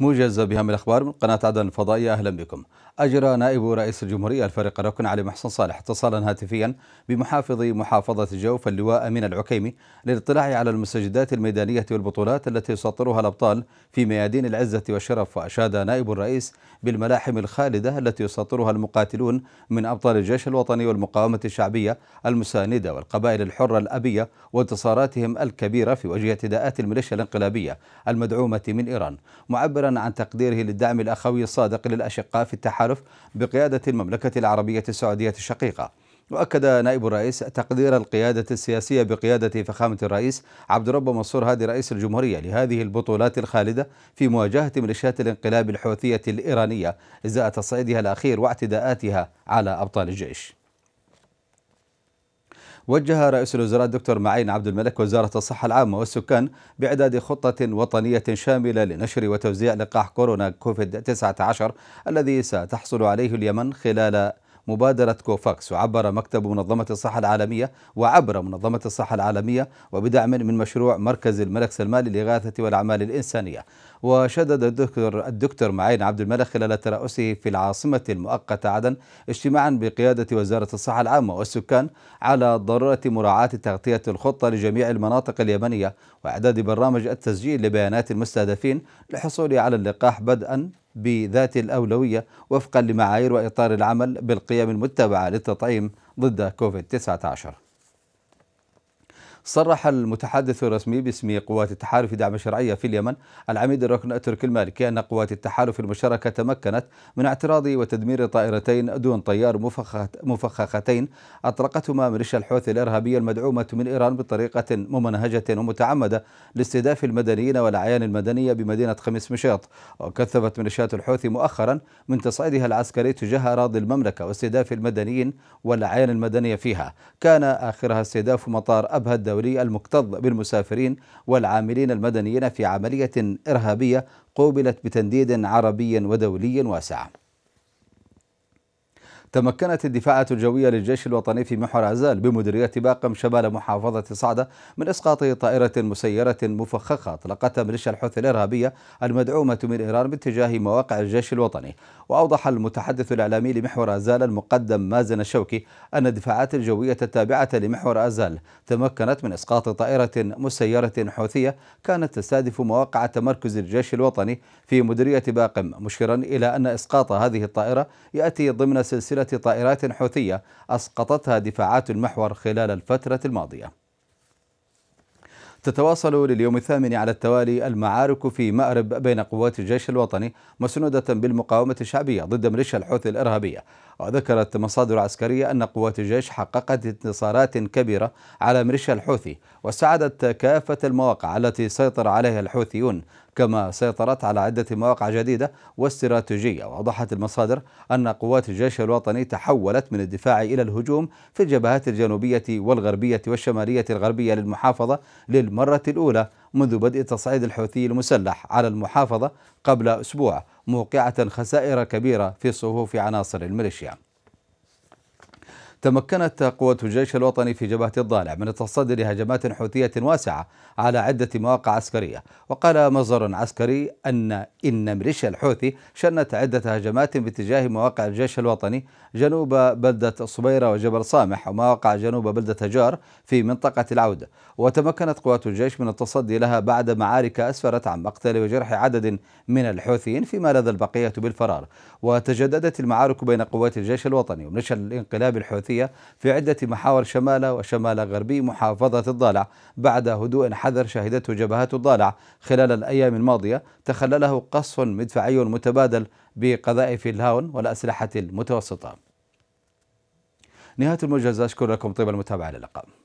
موجز بها من الأخبار من قناة عدن الفضائية أهلا بكم أجرى نائب رئيس الجمهورية الفريق الركن علي محسن صالح اتصالا هاتفيا بمحافظ محافظة جوف اللواء أمين العكيمي للاطلاع على المستجدات الميدانية والبطولات التي يسطرها الأبطال في ميادين العزة والشرف وأشاد نائب الرئيس بالملاحم الخالدة التي يسطرها المقاتلون من أبطال الجيش الوطني والمقاومة الشعبية المساندة والقبائل الحرة الأبية وانتصاراتهم الكبيرة في وجه اعتداءات الميليشيا الانقلابية المدعومة من إيران معبرا عن تقديره للدعم الأخوي الصادق للأشقاء في التحالف بقيادة المملكة العربية السعودية الشقيقة وأكد نائب الرئيس تقدير القيادة السياسية بقيادة فخامة الرئيس عبد الرب منصور هادي رئيس الجمهورية لهذه البطولات الخالدة في مواجهة ميليشيات الانقلاب الحوثية الإيرانية إزاء تصعيدها الأخير واعتداءاتها على أبطال الجيش وجه رئيس الوزراء الدكتور معين عبد الملك وزارة الصحة العامة والسكان بإعداد خطة وطنية شاملة لنشر وتوزيع لقاح كورونا كوفيد 19 الذي ستحصل عليه اليمن خلال مبادرة كوفاكس وعبر مكتب منظمة الصحة العالمية وعبر منظمة الصحة العالمية وبدعم من مشروع مركز الملك سلمان للإغاثة والأعمال الإنسانية وشدد الدكتور الدكتور معين عبد الملك خلال ترأسه في العاصمة المؤقتة عدن اجتماعا بقيادة وزارة الصحة العامة والسكان على ضرورة مراعاة تغطية الخطة لجميع المناطق اليمنية وإعداد برنامج التسجيل لبيانات المستهدفين للحصول على اللقاح بدءا بذات الأولوية وفقا لمعايير وإطار العمل بالقيم المتبعة للتطعيم ضد كوفيد 19 صرح المتحدث الرسمي باسم قوات التحالف دعم الشرعيه في اليمن العميد الركن أترك المالكي أن قوات التحالف المشتركة تمكنت من اعتراض وتدمير طائرتين دون طيار مفخختين أطلقتهما ميليشيا الحوثي الإرهابية المدعومة من إيران بطريقة ممنهجة ومتعمدة لاستهداف المدنيين والأعيان المدنية بمدينة خميس مشيط وكثفت ميليشيات الحوثي مؤخرا من تصعيدها العسكري تجاه أراضي المملكة واستهداف المدنيين والأعيان المدنية فيها كان آخرها استهداف مطار أبهد الدولي المكتظ بالمسافرين والعاملين المدنيين في عملية إرهابية قوبلت بتنديد عربي ودولي واسع تمكنت الدفاعات الجوية للجيش الوطني في محور عزال بمديرية باقم شمال محافظة صعدة من إسقاط طائرة مسيرة مفخخة أطلقتها ميليشيا الحوثي الإرهابية المدعومة من إيران باتجاه مواقع الجيش الوطني وأوضح المتحدث الإعلامي لمحور عزال المقدم مازن الشوكي أن الدفاعات الجوية التابعة لمحور عزال تمكنت من إسقاط طائرة مسيرة حوثية كانت تستهدف مواقع تمركز الجيش الوطني في مديرية باقم مشيرا إلى أن إسقاط هذه الطائرة يأتي ضمن سلسلة سلسلة طائرات حوثية أسقطتها دفاعات المحور خلال الفترة الماضية تتواصل لليوم الثامن على التوالي المعارك في مأرب بين قوات الجيش الوطني مسنودة بالمقاومة الشعبية ضد ميليشيا الحوثي الإرهابية وذكرت مصادر عسكرية أن قوات الجيش حققت انتصارات كبيرة على ميليشيا الحوثي وساعدت كافة المواقع التي سيطر عليها الحوثيون كما سيطرت على عدة مواقع جديدة واستراتيجية وأوضحت المصادر أن قوات الجيش الوطني تحولت من الدفاع إلى الهجوم في الجبهات الجنوبية والغربية والشمالية الغربية للمحافظة للمرة الأولى منذ بدء تصعيد الحوثي المسلح على المحافظة قبل أسبوع موقعة خسائر كبيرة في صفوف عناصر الميليشيا تمكنت قوات الجيش الوطني في جبهة الضالع من التصدي لهجمات حوثية واسعة على عدة مواقع عسكرية وقال مصدر عسكري أن إن ميليشيا الحوثي شنت عدة هجمات باتجاه مواقع الجيش الوطني جنوب بلدة صبيرة وجبل صامح ومواقع جنوب بلدة جار في منطقة العودة وتمكنت قوات الجيش من التصدي لها بعد معارك أسفرت عن مقتل وجرح عدد من الحوثيين فيما لدى البقية بالفرار وتجددت المعارك بين قوات الجيش الوطني وميليشيا الانقلاب الحوثي الثلاثية في عدة محاور شمال وشمال غربي محافظة الضالع بعد هدوء حذر شهدته جبهات الضالع خلال الأيام الماضية تخلله قصف مدفعي متبادل بقذائف الهاون والأسلحة المتوسطة نهاية الموجز أشكر لكم طيب المتابعة للقاء